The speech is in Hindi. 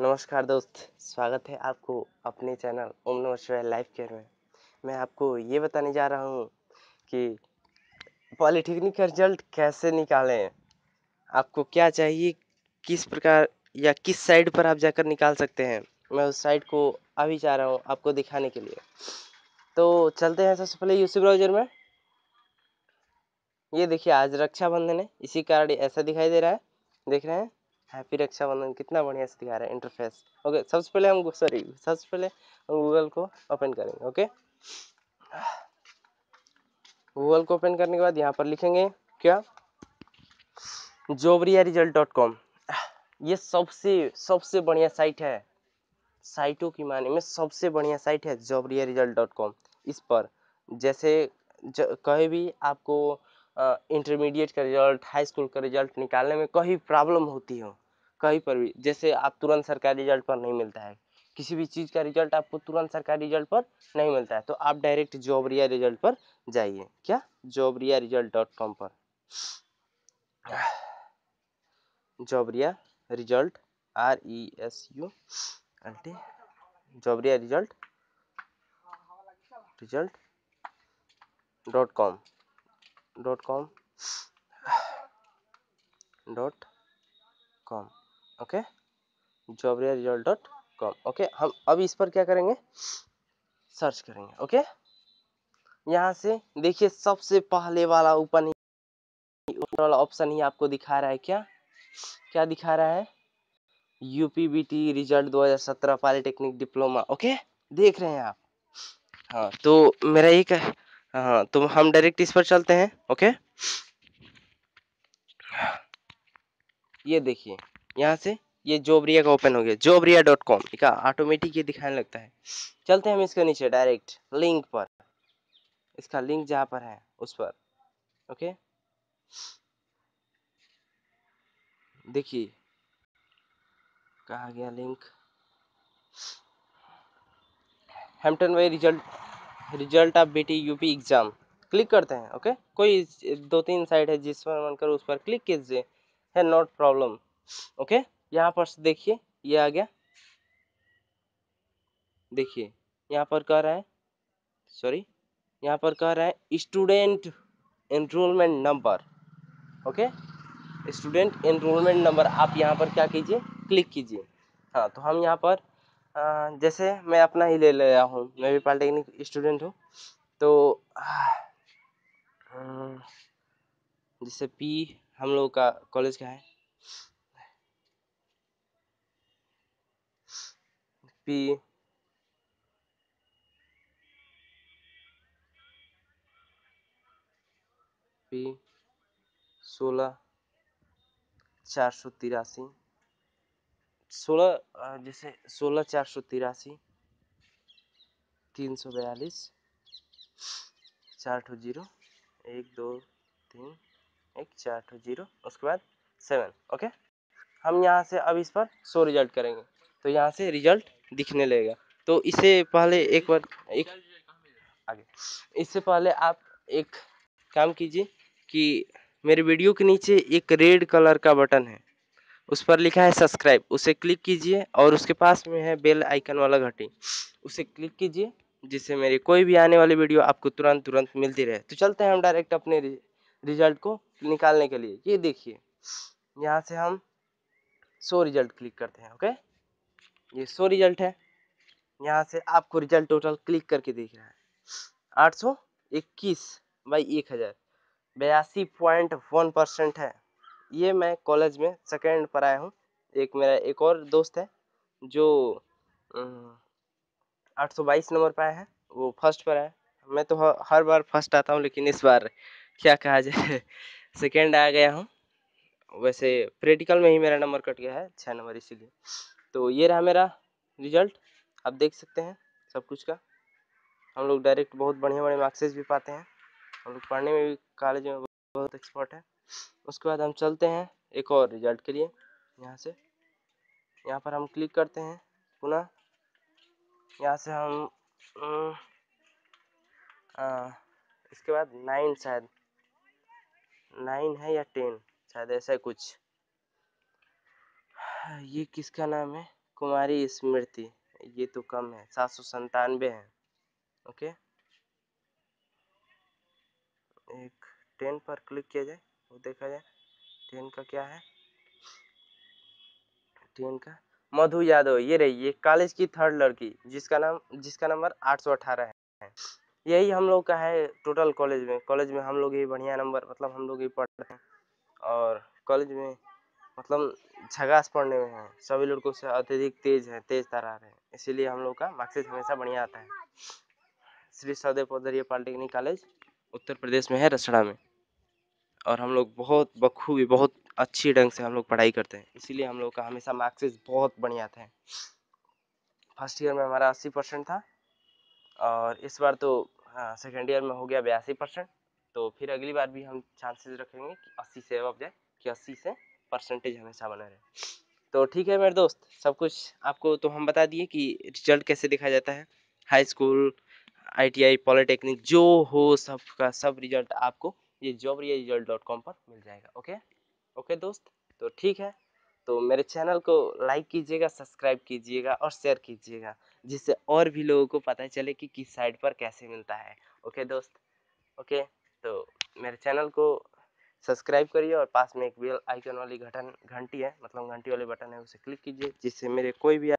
नमस्कार दोस्त स्वागत है आपको अपने चैनल ओम नमः शिवाय लाइफ केयर में मैं आपको ये बताने जा रहा हूँ कि पॉलीटेक्निक का रिजल्ट कैसे निकालें आपको क्या चाहिए किस प्रकार या किस साइड पर आप जाकर निकाल सकते हैं मैं उस साइड को अभी चाह रहा हूँ आपको दिखाने के लिए तो चलते हैं सबसे पहले यूसी ब्राउजर में ये देखिए आज रक्षाबंधन है इसी कारण ऐसा दिखाई दे रहा है देख रहे हैं हैप्पी रक्षाबंधन कितना बढ़िया से दिखा रहा है इंटरफेस ओके सबसे पहले हम सॉरी सबसे पहले हम गूगल को ओपन करेंगे ओके गूगल को ओपन करने के बाद यहाँ पर लिखेंगे क्या जोबरिया रिजल्ट डॉट कॉम ये सबसे सबसे बढ़िया साइट है साइटों की माने में सबसे बढ़िया साइट है जोबरिया रिजल्ट डॉट कॉम इस पर जैसे कहीं भी आपको इंटरमीडिएट का रिजल्ट हाई स्कूल का रिजल्ट निकालने में कहीं प्रॉब्लम होती हो कहीं पर भी जैसे आप तुरंत सरकारी रिजल्ट पर नहीं मिलता है किसी भी चीज़ का रिजल्ट आपको तुरंत सरकारी रिजल्ट पर नहीं मिलता है तो आप डायरेक्ट जॉबरिया रिजल्ट पर जाइए क्या जॉबरिया रिजल्ट डॉट कॉम पर Jobriya result R E S U L T Jobriya result result dot com dot com dot com okay Jobriya result dot com okay हम अब इस पर क्या करेंगे सर्च करेंगे ओके यहाँ से देखिए सबसे पहले वाला ऊपर वाला ऑप्शन ही आपको दिखा रहा है क्या क्या दिखा रहा है टी रिजल्ट दो हजार सत्रह पॉलिटेक्निक डिप्लोमा ओके देख रहे हैं आप हाँ तो मेरा एक हाँ तो हम डायरेक्ट इस पर चलते हैं ओके ये देखिए यहाँ से ये जोबरिया का ओपन हो गया जोबरिया डॉट कॉम का ऑटोमेटिक ये दिखाने लगता है चलते हैं हम इसके नीचे डायरेक्ट लिंक पर इसका लिंक जहाँ पर है उस पर ओके देखिए कहा गया लिंक हेम्पटन वे result result of B UP exam click करते हैं ओके कोई दो तीन साइड है जिस पर मन कर उस पर क्लिक कीजिए है नॉट प्रॉब्लम ओके यहाँ पर देखिए ये आ गया देखिए यहाँ पर कह रहा है सॉरी यहाँ पर कह रहा है student enrolment number okay student enrolment number आप यहाँ पर क्या कीजिए क्लिक कीजिए हाँ तो हम यहाँ पर जैसे मैं अपना ही ले लिया हूँ मैं भी पॉलिटेक्निक स्टूडेंट हूँ तो जैसे पी हम लोग का कॉलेज का है पी पी सोलह चार सौ तिरासी सोलह जैसे सोलह चार सौ तिरासी तीन सौ बयालीस चार ठो जीरो एक दो तीन एक चार ठो जीरो उसके बाद सेवन ओके हम यहाँ से अब इस पर सो रिजल्ट करेंगे तो यहाँ से रिजल्ट दिखने लगेगा तो इससे पहले एक बार एक आगे इससे पहले आप एक काम कीजिए कि मेरे वीडियो के नीचे एक रेड कलर का बटन है उस पर लिखा है सब्सक्राइब उसे क्लिक कीजिए और उसके पास में है बेल आइकन वाला घटी उसे क्लिक कीजिए जिससे मेरी कोई भी आने वाली वीडियो आपको तुरंत तुरंत मिलती रहे तो चलते हैं हम डायरेक्ट अपने रिजल्ट को निकालने के लिए ये देखिए यहाँ से हम सो रिजल्ट क्लिक करते हैं ओके ये सो रिजल्ट है यहाँ से आपको रिजल्ट टोटल क्लिक करके देख रहा है आठ सौ इक्कीस बाई एक हज़ार बयासी पॉइंट वन परसेंट है ये मैं कॉलेज में सेकेंड पर आया हूँ एक मेरा एक और दोस्त है जो आठ सौ बाईस नंबर पर आया है वो फर्स्ट पर आया मैं तो हर बार फर्स्ट आता हूँ लेकिन इस बार क्या कहा जाए सेकेंड आ गया हूँ वैसे प्रैक्टिकल में ही मेरा नंबर कट गया है छः नंबर इसीलिए तो ये रहा मेरा रिजल्ट आप देख सकते हैं सब कुछ का हम लोग डायरेक्ट बहुत बढ़िया बढ़िया मार्क्सेस भी पाते हैं हम लोग पढ़ने में भी कॉलेज में बहुत एक्सपर्ट है उसके बाद हम चलते हैं एक और रिजल्ट के लिए यहाँ से यहाँ पर हम क्लिक करते हैं पुनः यहाँ से हम हम्म, आ, इसके बाद नाइन शायद नाइन है या टेन शायद ऐसा कुछ ये किसका नाम है कुमारी स्मृति ये तो कम है सात सौ संतानवे है ओके एक टेन पर क्लिक किया जाए वो देखा जाए ट्रेन का क्या है ट्रेन का मधु यादव ये रही ये कॉलेज की थर्ड लड़की जिसका नाम जिसका नंबर आठ सौ अठारह है यही हम लोग का है टोटल कॉलेज में कॉलेज में हम लोग ही बढ़िया नंबर मतलब हम लोग ही पढ़ रहे हैं और कॉलेज में मतलब झगास पढ़ने में है सभी लड़कों से अत्यधिक तेज है तेज तरार है इसीलिए हम लोग का मार्क्सेज हमेशा बढ़िया आता है श्री सहदेव पौधरिया पॉलिटेक्निक कॉलेज उत्तर प्रदेश में है रसड़ा में और हम लोग बहुत बख़ूबी बहुत अच्छी ढंग से हम लोग पढ़ाई करते हैं इसीलिए हम लोग का हमेशा मार्क्सेस बहुत बढ़िया थे फर्स्ट ईयर में हमारा अस्सी परसेंट था और इस बार तो सेकेंड हाँ, ईयर में हो गया बयासी परसेंट तो फिर अगली बार भी हम चांसेस रखेंगे कि अस्सी से अब जाए कि अस्सी से परसेंटेज हमेशा बना रहे तो ठीक है मेरे दोस्त सब कुछ आपको तो हम बता दिए कि रिजल्ट कैसे देखा जाता है हाई स्कूल आईटीआई पॉलिटेक्निक जो हो सब का सब रिजल्ट आपको ये Jobriya result dot com पर मिल जाएगा ओके ओके दोस्त तो ठीक है तो मेरे चैनल को लाइक कीजिएगा सब्सक्राइब कीजिएगा और शेयर कीजिएगा जिससे और भी लोगों को पता चले कि किस साइड पर कैसे मिलता है ओके दोस्त ओके तो मेरे चैनल को सब्सक्राइब करिए और पास में एक बेल आइकन वाली घटन घंटी है मतलब घंटी वाले बटन है उसे क्लिक कीजिए जिससे मेरे कोई भी